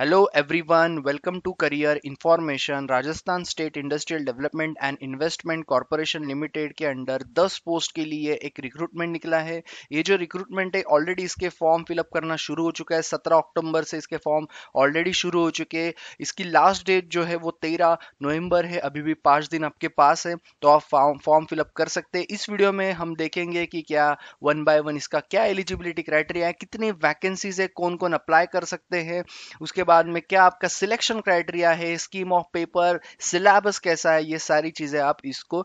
Hello everyone welcome to career information Rajasthan state industrial development and investment corporation limited के under 10 post के लिए एक recruitment निकला है ये जो रिक्रूटमेंट है ऑलरेडी इसके फॉर्म फिलअप करना शुरू हो चुका है 17 अक्टूबर से इसके फॉर्म ऑलरेडी शुरू हो चुके हैं इसकी लास्ट डेट जो है वो तेरह नवम्बर है अभी भी पाँच दिन आपके पास है तो आप फॉर्म फिलअप कर सकते हैं इस वीडियो में हम देखेंगे कि क्या वन बाय वन इसका क्या एलिजिबिलिटी क्राइटेरिया है कितनी वैकेंसीज है कौन कौन अप्लाई कर सकते हैं उसके उसके बाद में क्या आपका सिलेक्शन क्राइटेरिया है स्कीम ऑफ पेपर सिलेबस कैसा है ये सारी चीज़ें आप इसको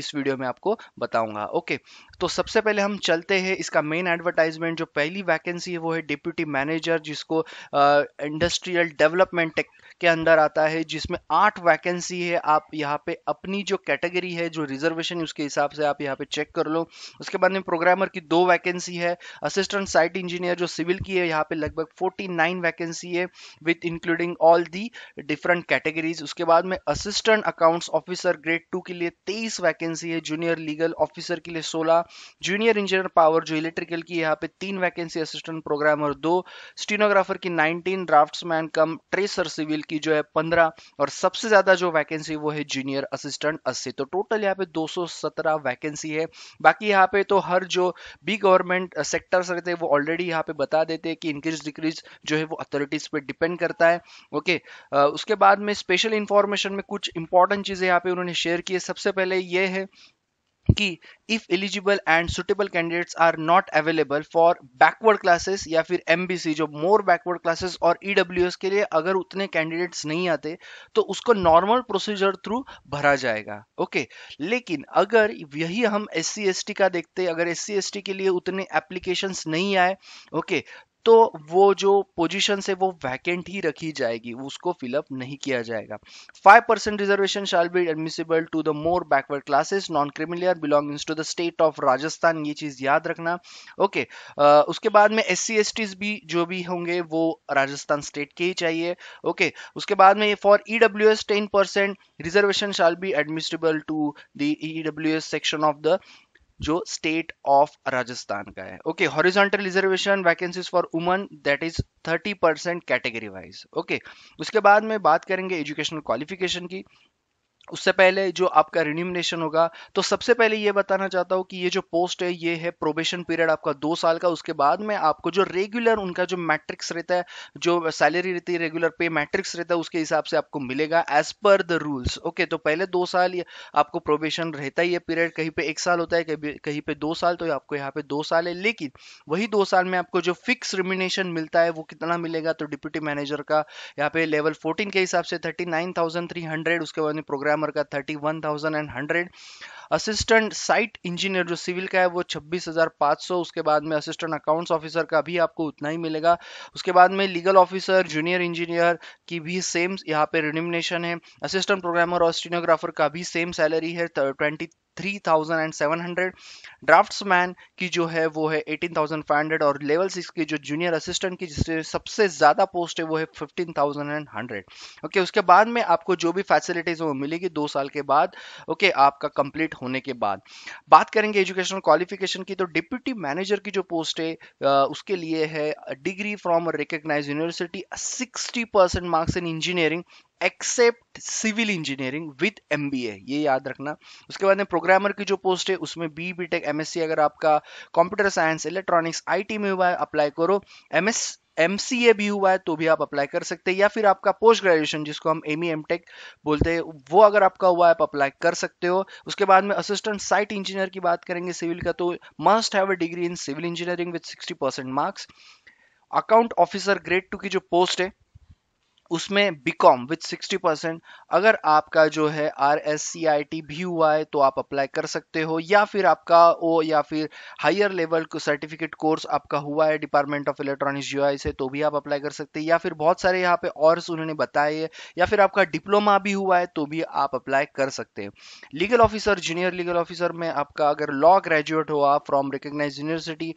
इस वीडियो में आपको बताऊंगा ओके तो सबसे पहले हम चलते हैं इसका मेन एडवर्टाइजमेंट जो पहली वैकेंसी है वो है डिप्यूटी मैनेजर जिसको इंडस्ट्रियल डेवलपमेंट टेक के अंदर आता है जिसमें आठ वैकेंसी है आप यहाँ पे अपनी जो कैटेगरी है जो रिजर्वेशन है उसके हिसाब से आप यहाँ पे चेक कर लो उसके बाद में प्रोग्रामर की दो वैकेंसी है असिस्टेंट साइट इंजीनियर जो सिविल की है यहाँ पे लगभग 49 वैकेंसी है with including all the different categories उसके बाद में assistant accounts officer grade two के लिए तेईस वैकेंसी है जूनियर लीगल ऑफिसर के लिए सोलह जूनियर इंजीनियर पावर जो इलेक्ट्रिकल की यहाँ पे तीन वैकेंसी असिस्टेंट प्रोग्रामर दो स्टीनोग्राफर की nineteen draftsman cum tracer civil की जो है पंद्रह और सबसे ज्यादा जो वैकेंसी वो है जूनियर असिस्टेंट अस्सी तो टोटल यहाँ पे दो वैकेंसी है बाकी यहाँ पे तो हर जो बी गवर्नमेंट सेक्टर्स रहते हैं वो ऑलरेडी यहाँ पे बता देते हैं कि इंक्रीज डिक्रीज जो है वो अथॉरिटीज पे डिपेंड डिपेंड करता है ओके okay, उसके बाद में स्पेशल इंफॉर्मेशन में कुछ इंपॉर्टेंट चीज़ें यहाँ पे उन्होंने शेयर की है सबसे पहले ये है कि if eligible and suitable candidates are not available for backward classes या फिर एम जो मोर बैकवर्ड क्लासेस और ई e के लिए अगर उतने कैंडिडेट्स नहीं आते तो उसको नॉर्मल प्रोसीजर थ्रू भरा जाएगा ओके okay. लेकिन अगर यही हम एस सी का देखते अगर एस सी के लिए उतने एप्लीकेशन नहीं आए ओके okay, तो वो जो पोजीशन है वो वैकेंट ही रखी जाएगी उसको फिलअप नहीं किया जाएगा five percent reservation shall be admissible to the more backward classes non creamy layer belongings to the state of Rajasthan ये चीज याद रखना ओके okay, उसके बाद में एस सी भी जो भी होंगे वो राजस्थान स्टेट के ही चाहिए ओके okay, उसके बाद में for E W S ten percent reservation shall be admissible to the E W S section of the जो स्टेट ऑफ राजस्थान का है okay horizontal reservation vacancies for woman that is 30 percent category wise okay उसके बाद में बात करेंगे educational qualification की उससे पहले जो आपका रिन्यूमिनेशन होगा तो सबसे पहले ये बताना चाहता हूँ कि ये जो पोस्ट है ये है प्रोबेशन पीरियड आपका दो साल का उसके बाद में आपको जो रेगुलर उनका जो मैट्रिक्स रहता है जो सैलरी रहती है रेगुलर पे मैट्रिक्स रहता है उसके हिसाब से आपको मिलेगा as per the rules okay तो पहले दो साल आपको प्रोबेशन रहता ही है पीरियड कहीं पे एक साल होता है कहीं कहीं पे दो साल तो आपको यहाँ पे दो साल है लेकिन वही दो साल में आपको जो फिक्स रिम्यूनेशन मिलता है वो कितना मिलेगा तो डिप्यूटी मैनेजर का यहाँ पे लेवल फोर्टीन के हिसाब से थर्टी उसके बाद में प्रोग्राम प्रोग्रामर का thirty one thousand and hundred assistant site engineer जो सिविल का है वो 26,500 उसके बाद में असिस्टेंट अकाउंट्स ऑफिसर का भी आपको उतना ही मिलेगा उसके बाद में लीगल ऑफिसर जूनियर इंजीनियर की भी सेम यहाँ पे रिनिमिनेशन है असिस्टेंट प्रोग्रामर और स्टीनोग्राफर का भी सेम सैलरी है ट्वेंटी 3700 ड्राफ्ट्समैन की जो है वो है 18500 और लेवल सिक्स की जो जूनियर असिस्टेंट की जिससे सबसे ज्यादा पोस्ट है वो है 15100 थाउजेंड एंड ओके उसके बाद में आपको जो भी फैसिलिटीज वो मिलेगी दो साल के बाद ओके okay, आपका कंप्लीट होने के बाद बात करेंगे एजुकेशनल क्वालिफिकेशन की तो डिप्यूटी मैनेजर की जो पोस्ट है उसके लिए है degree from recognise university sixty marks in engineering except civil engineering with M ये याद रखना उसके बाद में प्रोग्रामर की जो पोस्ट है उसमें बी बी टेक एम अगर आपका कंप्यूटर साइंस इलेक्ट्रॉनिक्स आई में हुआ है अप्लाई करो एम एम भी हुआ है तो भी आप अप्लाई कर सकते हैं या फिर आपका पोस्ट ग्रेजुएशन जिसको हम एम ई एम टेक बोलते हैं वो अगर आपका हुआ है आप अप्लाई कर सकते हो उसके बाद में असिस्टेंट साइट इंजीनियर की बात करेंगे सिविल का तो must have a degree in civil engineering with sixty percent marks account officer grade two की जो पोस्ट है उसमें B Com with sixty percent अगर आपका जो है R S C I T भी हुआ है तो आप अप्लाई कर सकते हो या फिर आपका ओ या फिर हायर लेवल सर्टिफिकेट कोर्स आपका हुआ है डिपार्टमेंट ऑफ इलेक्ट्रॉनिक्स यू से तो भी आप अप्लाई कर सकते हैं या फिर बहुत सारे यहाँ पे और उन्होंने बताए हैं या फिर आपका डिप्लोमा भी हुआ है तो भी आप अप्लाई कर सकते हैं legal officer junior legal officer में आपका अगर लॉ ग्रेजुएट हो आप from recognise university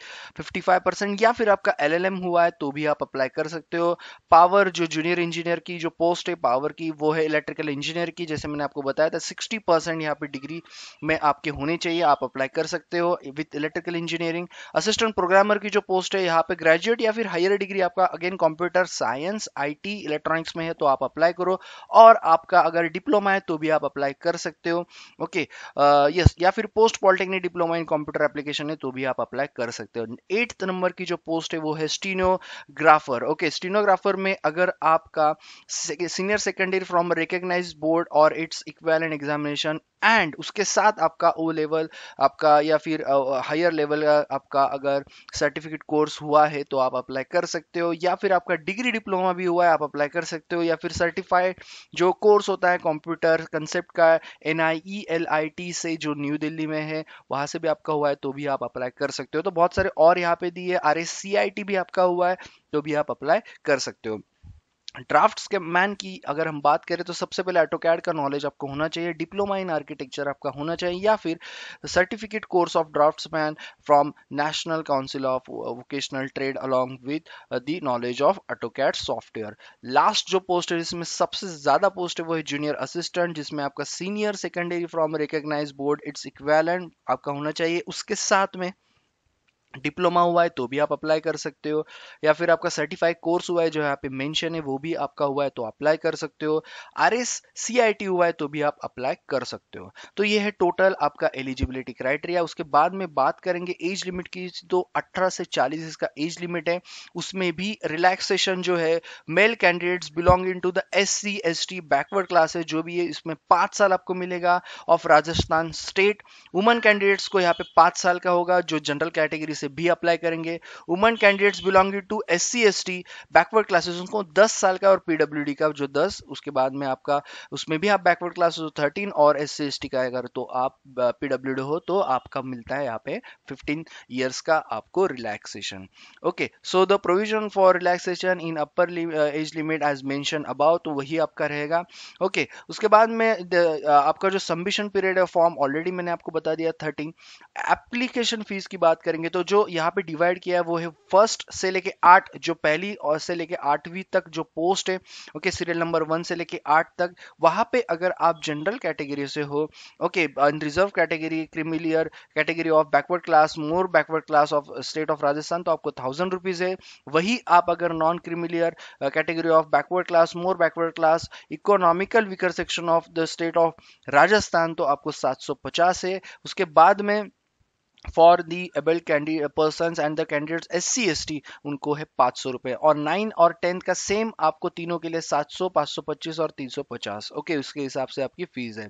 five percent या फिर आपका एम हुआ है तो भी आप अप्लाई कर सकते हो पावर जो जूनियर इंजीनियर इंजीनियर की जो पोस्ट है पावर की वो है इलेक्ट्रिकल इंजीनियर की जैसे मैंने आपको बताया था सिक्सटी परसेंट यहाँ पे डिग्री में आपके होने चाहिए आप अप्लाई कर सकते हो with electrical engineering assistant programmer की जो पोस्ट है यहाँ पे ग्रेजुएट या फिर हायर डिग्री आपका अगेन कंप्यूटर साइंस आई इलेक्ट्रॉनिक्स में है तो आप अप्लाई करो और आपका अगर डिप्लोमा है तो भी आप अप्लाई कर सकते हो ओके यस या फिर post polytechnic diploma in computer application है तो भी आप अप्लाई कर सकते हो एट्थ नंबर की जो पोस्ट है वो है स्टीनोग्राफर ओके स्टीनोग्राफर में अगर आपका senior secondary from recognise board और इट्स एंड एग्जामिनेशन एंड उसके साथ आपका ओ लेवल आपका या फिर हायर लेवल का आपका अगर सर्टिफिकेट कोर्स हुआ है तो आप अप्लाई कर सकते हो या फिर आपका डिग्री डिप्लोमा भी हुआ है आप अप्लाई कर सकते हो या फिर सर्टिफाइड जो कोर्स होता है कंप्यूटर कंसेप्ट का एन आई e से जो न्यू दिल्ली में है वहाँ से भी आपका हुआ है तो भी आप अप्लाई कर सकते हो तो बहुत सारे और यहाँ पे दिए आर भी आपका हुआ है तो भी आप अप्लाई कर सकते हो ड्राफ्ट्स के मैन की अगर हम बात करें तो सबसे पहले ऑटोकैड का नॉलेज आपको होना चाहिए डिप्लोमा इन आर्किटेक्चर आपका होना चाहिए या फिर certificate course of draftsman from national council of vocational trade along with the knowledge of AutoCAD software last जो पोस्ट है जिसमें सबसे ज्यादा पोस्ट है वो है जूनियर असिस्टेंट जिसमें आपका senior secondary from recognise board its equivalent आपका होना चाहिए उसके साथ में डिप्लोमा हुआ है तो भी आप अप्लाई कर सकते हो या फिर आपका सर्टिफाइड कोर्स हुआ है जो यहाँ पे मेंशन है वो भी आपका हुआ है तो अप्लाई कर सकते हो R S C I T हुआ है तो भी आप अप्लाई कर सकते हो तो ये है टोटल आपका एलिजिबिलिटी क्राइटेरिया उसके बाद में बात करेंगे एज लिमिट की तो 18 से 40 इसका एज लिमिट है उसमें भी रिलैक्सेशन जो है male candidates belonging to the S C S T backward classes जो भी है इसमें पाँच साल आपको मिलेगा of Rajasthan state woman candidates को यहाँ पे पाँच साल का होगा जो जनरल कैटेगरी से से भी अप्लाई करेंगे woman candidates belonging to S C S T backward classes उनको 10 साल का और पीडब्ल्यू का जो 10 उसके बाद में आपका उसमें भी आप बैकवर्ड क्लासेस हो थर्टीन और एस सी एस टी का अगर तो आप पीडब्ल्यू हो तो आपका मिलता है यहाँ पे फिफ्टीन ईयर्स का आपको relaxation okay so the provision for relaxation in upper age limit as mention above तो वही आपका रहेगा ओके okay, उसके बाद में द, आपका जो सबमिशन पीरियड है फॉर्म ऑलरेडी मैंने आपको बता दिया थर्टीन एप्लीकेशन फीस की बात करेंगे तो जो जो यहाँ पे डिवाइड किया है वो है फर्स्ट से लेके आठ जो पहली और से लेके आठवीं तक जो पोस्ट है ओके सीरियल नंबर वन से लेके आठ तक वहां पे अगर आप जनरल कैटेगरी से हो okay reserve category creamy layer category of backward class more backward class of state of Rajasthan तो आपको थाउजेंड रुपीज है वही आप अगर non creamy layer category of backward class more backward class economical weaker section of the state of Rajasthan तो आपको सात है उसके बाद में for the able person and the candidate S C S T उनको है पाँच सौ रुपये और नाइन और टेंथ का सेम आपको तीनों के लिए सात सौ पाँच सौ पच्चीस और तीन सौ पचास ओके उसके हिसाब से आपकी फीस है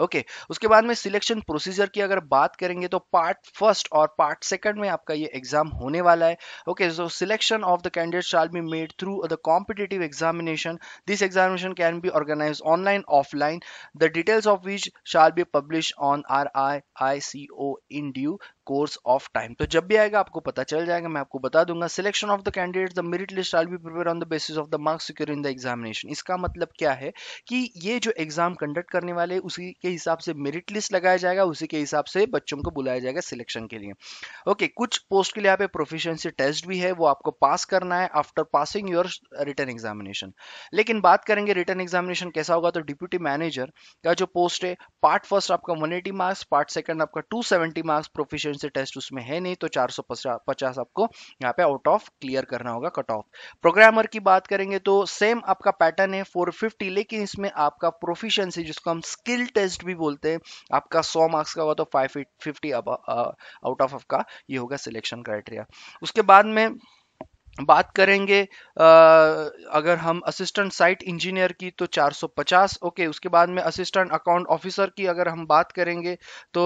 ओके okay, उसके बाद में सिलेक्शन प्रोसीजर की अगर बात करेंगे तो पार्ट फर्स्ट और पार्ट सेकंड में आपका ये एग्जाम होने वाला है okay so selection of the candidate shall be made through the competitive examination this examination can be organise online offline the details of which shall be publish on R I I C O in due course of time तो जब भी आएगा आपको पता चल जाएगा मैं आपको बता दूंगा selection of the candidate the merit list all be prepare on the basis of the marks secure in the examination इसका मतलब क्या है कि ये जो एग्जाम कंडक्ट करने वाले उसी के हिसाब से मेरिट लिस्ट लगाया जाएगा उसी के हिसाब से बच्चों को बुलाया जाएगा सिलेक्शन के लिए ओके okay, कुछ पोस्ट के लिए यहाँ पे प्रोफिशिएंसी टेस्ट भी है वो आपको पास करना है after passing your written examination लेकिन बात करेंगे रिटर्न एग्जामिनेशन कैसा होगा तो डिप्यूटी मैनेजर का जो पोस्ट है पार्ट फर्स्ट आपका वन मार्क्स पार्ट सेकंड आपका टू मार्क्स प्रोफिशिएंसी से टेस्ट उसमें है नहीं तो 450 आपको यहाँ पे आउट ऑफ क्लियर करना होगा कट ऑफ प्रोग्रामर की बात करेंगे तो सेम आपका पैटर्न है 450 लेकिन इसमें आपका प्रोफिशंसी जिसको हम स्किल टेस्ट भी बोलते हैं आपका 100 मार्क्स का होगा तो 550 आउट ऑफ आपका ये होगा सिलेक्शन क्राइटेरिया उसके बाद में बात करेंगे अगर हम असिस्टेंट साइट इंजीनियर की तो 450 ओके उसके बाद में असिस्टेंट अकाउंट ऑफिसर की अगर हम बात करेंगे तो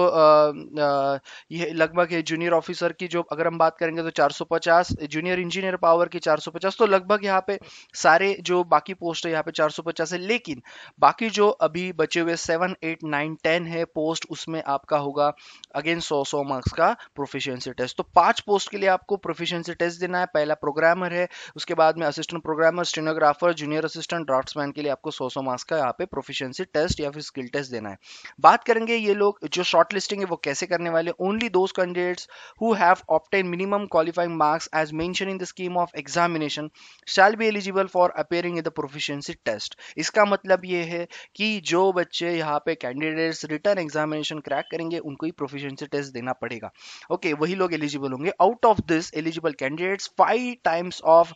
यह लगभग है जूनियर ऑफिसर की जो अगर हम बात करेंगे तो 450 जूनियर इंजीनियर पावर की 450 तो लगभग यहाँ पे सारे जो बाकी पोस्ट है यहाँ पे 450 है लेकिन बाकी जो अभी बचे हुए सेवन एट नाइन टेन है पोस्ट उसमें आपका होगा अगेन सौ सौ मार्क्स का प्रोफिशियंसी टेस्ट तो पांच पोस्ट के लिए आपको प्रोफिशियंसी टेस्ट देना है पहला प्रोग्राम प्रोग्रामर है उसके बाद में assistant programmer stenographer junior assistant draftsman के लिए आपको सौ सौ मार्क्स का यहाँ पे प्रोफिशिएंसी टेस्ट या फिर स्किल टेस्ट देना है बात करेंगे ये लोग जो शॉर्ट लिस्टिंग है वो कैसे करने वाले only those candidates who have obtain minimum qualifying marks as mention in the scheme of examination shall be eligible for appearing in the proficiency test इसका मतलब ये है कि जो बच्चे यहाँ पे कैंडिडेट्स रिटर्न एग्जामिनेशन क्रैक करेंगे उनको ही प्रोफिशियंसी टेस्ट देना पड़ेगा ओके okay, वही लोग एलिजिबल होंगे out of this eligible candidates five times of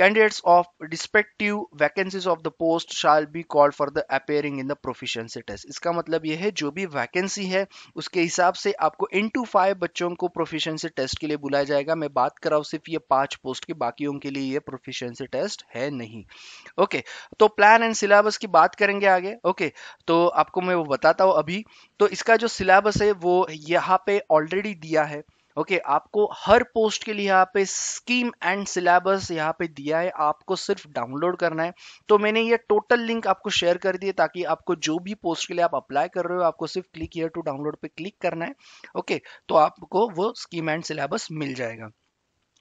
candidates of respective vacancies of the post shall be called for the appearing in the proficiency test इसका मतलब ये है जो भी वैकेंसी है उसके हिसाब से आपको इन टू फाइव बच्चों को प्रोफिशिएंसी टेस्ट के लिए बुलाया जाएगा मैं बात कर रहा हूँ सिर्फ ये पांच पोस्ट की बाकियों के लिए ये प्रोफिशिएंसी टेस्ट है नहीं ओके okay, तो प्लान एंड सिलेबस की बात करेंगे आगे ओके okay, तो आपको मैं वो बताता हूँ अभी तो इसका जो सिलेबस है वो यहाँ पे ऑलरेडी दिया है ओके okay, आपको हर पोस्ट के लिए यहाँ पे स्कीम एंड सिलेबस यहाँ पे दिया है आपको सिर्फ डाउनलोड करना है तो मैंने ये टोटल लिंक आपको शेयर कर दिए ताकि आपको जो भी पोस्ट के लिए आप अप्लाई कर रहे हो आपको सिर्फ क्लिक ईयर टू डाउनलोड पे क्लिक करना है ओके okay, तो आपको वो स्कीम एंड सिलेबस मिल जाएगा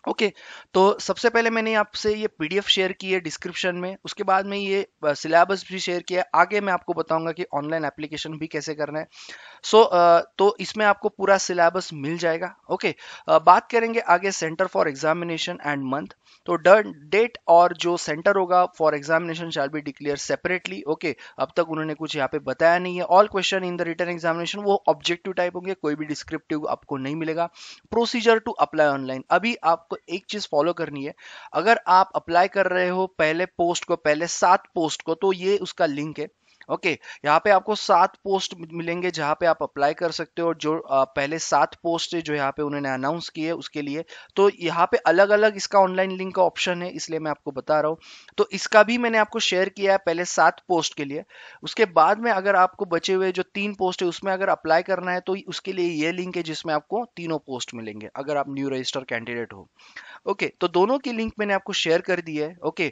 ओके okay, तो सबसे पहले मैंने आपसे ये पीडीएफ शेयर की है डिस्क्रिप्शन में उसके बाद में ये सिलेबस भी शेयर किया है आगे मैं आपको बताऊंगा कि ऑनलाइन एप्लीकेशन भी कैसे करना है सो so, तो इसमें आपको पूरा सिलेबस मिल जाएगा ओके okay, बात करेंगे आगे centre for examination and month तो डेट और जो सेंटर होगा for examination shall be declare separately okay अब तक उन्होंने कुछ यहाँ पे बताया नहीं है all question in the written examination वो ऑब्जेक्टिव टाइप होंगे कोई भी डिस्क्रिप्टिव आपको नहीं मिलेगा प्रोसीजर टू अप्लाई ऑनलाइन अभी आप आपको एक चीज फॉलो करनी है अगर आप अप्लाई कर रहे हो पहले पोस्ट को पहले सात पोस्ट को तो ये उसका लिंक है ओके यहाँ पे आपको सात पोस्ट मिलेंगे जहाँ पे आप अप्लाई कर सकते हो और जो पहले सात पोस्ट जो यहाँ पे उन्होंने अनाउंस किए उसके लिए तो यहाँ पे अलग अलग इसका ऑनलाइन लिंक का ऑप्शन है इसलिए मैं आपको बता रहा हूँ तो इसका भी मैंने आपको शेयर किया है पहले सात पोस्ट के लिए उसके बाद में अगर आपको बचे हुए जो तीन पोस्ट है उसमें अगर अप्लाई करना है तो उसके लिए ये लिंक है जिसमें आपको तीनों पोस्ट मिलेंगे अगर आप न्यू रजिस्टर कैंडिडेट हो ओके तो दोनों की लिंक मैंने आपको शेयर कर दी है ओके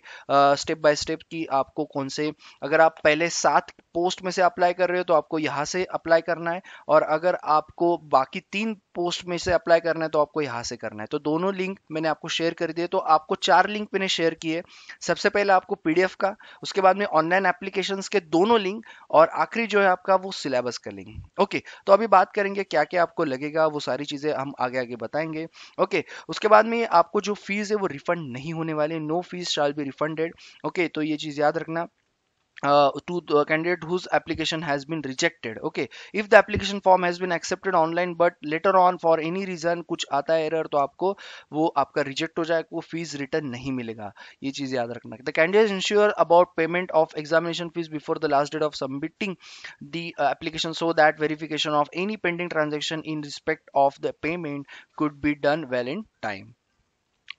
स्टेप बाय स्टेप की आपको कौन से अगर आप पहले सात पोस्ट में से अप्लाई कर रहे हो तो आपको यहाँ से अप्लाई करना है और अगर आपको बाकी तीन पोस्ट में से अप्लाई करना है तो आपको यहाँ से करना है तो दोनों लिंक मैंने आपको शेयर कर दिए तो आपको चार लिंक मैंने शेयर किए सबसे पहले आपको पीडीएफ का उसके बाद में ऑनलाइन एप्लीकेशन के दोनों लिंक और आखिरी जो है आपका वो सिलेबस का लिंक ओके तो अभी बात करेंगे क्या क्या आपको लगेगा वो सारी चीजें हम आगे आगे बताएंगे ओके उसके बाद में आपको जो फीस है वो रिफंड नहीं होने वाली no fees shall be refunded okay तो ये चीज याद रखना uh, to the candidate whose application has been rejected okay if the application form has been accepted online but later on for any reason कुछ आता error तो आपको वो आपका reject हो जाएगा वो fees return नहीं मिलेगा ये चीज याद रखना the candidate ensure about payment of examination fees before the last date of submitting the uh, application so that verification of any pending transaction in respect of the payment could be done well in time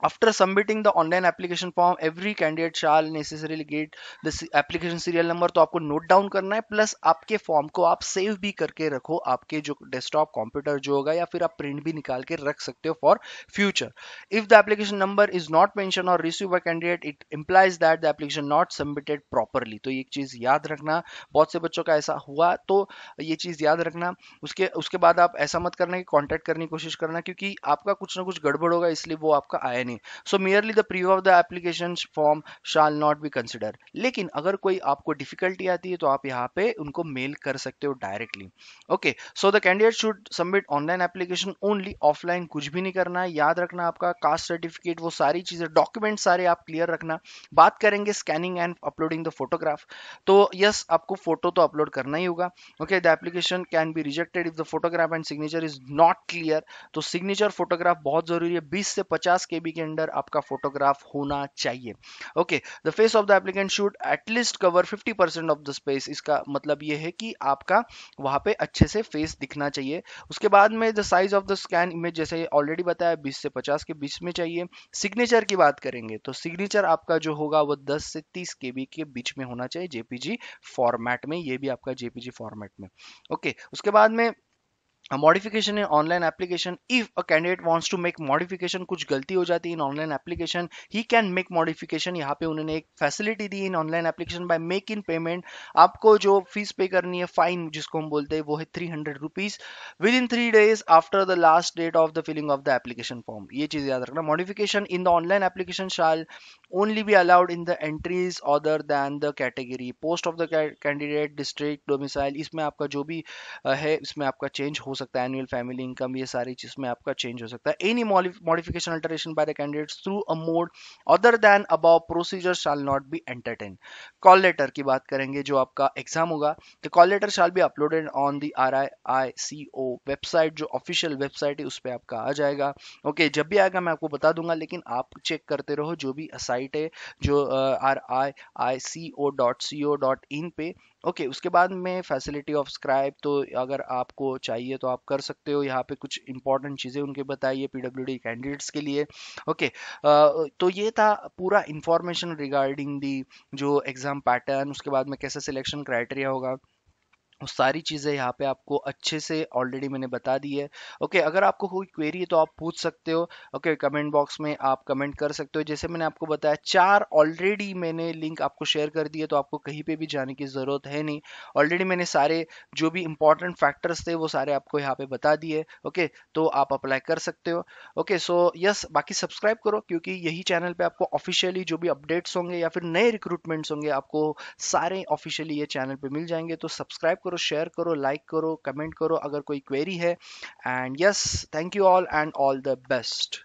After submitting the online application form, every candidate shall necessarily get the application serial number तो आपको note down करना है plus आपके form को आप save भी करके रखो आपके जो डेस्कटॉप कंप्यूटर जो होगा या फिर आप प्रिंट भी निकाल के रख सकते हो for future if the application number is not mention और receive by candidate it implies that the application not submitted properly तो एक चीज याद रखना बहुत से बच्चों का ऐसा हुआ तो ये चीज याद रखना उसके उसके बाद आप ऐसा मत करना कि कॉन्टैक्ट करने की कोशिश करना क्योंकि आपका कुछ ना कुछ गड़बड़ होगा इसलिए वो आपका आया नहीं so merely the preview of the application form shall not be consider लेकिन अगर कोई आपको डिफिकल्टी आती है तो आप यहाँ पे उनको मेल कर सकते हो directly okay so the candidate should submit online application only offline कुछ भी नहीं करना है याद रखना आपका कास्ट सर्टिफिकेट वो सारी चीजें डॉक्यूमेंट सारे आप क्लियर रखना बात करेंगे scanning and uploading the photograph तो यस आपको फोटो तो अपलोड करना ही होगा okay the application can be rejected if the photograph and signature is not clear तो सिग्नेचर फोटोग्राफ बहुत जरूरी है बीस से पचास के बी के के अंदर आपका फोटोग्राफ होना चाहिए okay the face of the applicant should at least cover 50 percent of the space इसका मतलब ये है कि आपका वहाँ पे अच्छे से फेस दिखना चाहिए उसके बाद में the size of the scan image जैसे ऑलरेडी बताया बीस से पचास के बीच में चाहिए सिग्नेचर की बात करेंगे तो सिग्नेचर आपका जो होगा वो दस से तीस के के बीच में होना चाहिए जेपीजी फॉर्मेट में ये भी आपका जेपीजी फॉर्मेट में ओके उसके बाद में modification in online application if a candidate wants to make modification कुछ गलती हो जाती है in online application he can make modification यहाँ पे उन्होंने एक फैसिलिटी दी in online application by making payment आपको जो फीस पे करनी है फाइन जिसको हम बोलते हैं वो है three hundred rupees within three days after the last date of the filling of the application form ये चीज याद रखना modification in the online application shall only be allowed in the entries other than the category post of the candidate district domicile isme aapka jo bhi hai isme aapka change ho sakta है annual family income ye sari cheez mein aapka change ho sakta है any modification alteration by the candidates through a mode other than above procedure shall not be entertained call letter ki baat karenge jo aapka exam hoga the call letter shall be uploaded on the RIICO website jo official website hai us pe aapka aa jayega okay, jab bhi aayega main aapko bata dunga lekin aap check karte raho jo bhi assign site है जो R I I C O dot C O dot in पे okay okay, उसके बाद में facility of scribe तो अगर आपको चाहिए तो आप कर सकते हो यहाँ पे कुछ इंपॉर्टेंट चीज़ें उनके बताइए पी डब्ल्यू डी कैंडिडेट्स के लिए ओके okay, तो ये था पूरा इंफॉर्मेशन रिगार्डिंग दी जो एग्ज़ाम पैटर्न उसके बाद में कैसे सिलेक्शन क्राइटेरिया होगा वो सारी चीज़ें यहाँ पे आपको अच्छे से ऑलरेडी मैंने बता दी है ओके okay, अगर आपको कोई क्वेरी है तो आप पूछ सकते हो ओके कमेंट बॉक्स में आप कमेंट कर सकते हो जैसे मैंने आपको बताया चार ऑलरेडी मैंने लिंक आपको शेयर कर दी है तो आपको कहीं पे भी जाने की ज़रूरत है नहीं ऑलरेडी मैंने सारे जो भी इंपॉर्टेंट फैक्टर्स थे वो सारे आपको यहाँ पर बता दिए ओके okay, तो आप अप्लाई कर सकते हो ओके सो यस बाकी सब्सक्राइब करो क्योंकि यही चैनल पर आपको ऑफिशियली जो भी अपडेट्स होंगे या फिर नए रिक्रूटमेंट्स होंगे आपको सारे ऑफिशियली ये चैनल पर मिल जाएंगे तो सब्सक्राइब करो शेयर करो लाइक करो कमेंट करो अगर कोई क्वेरी है and yes thank you all and all the best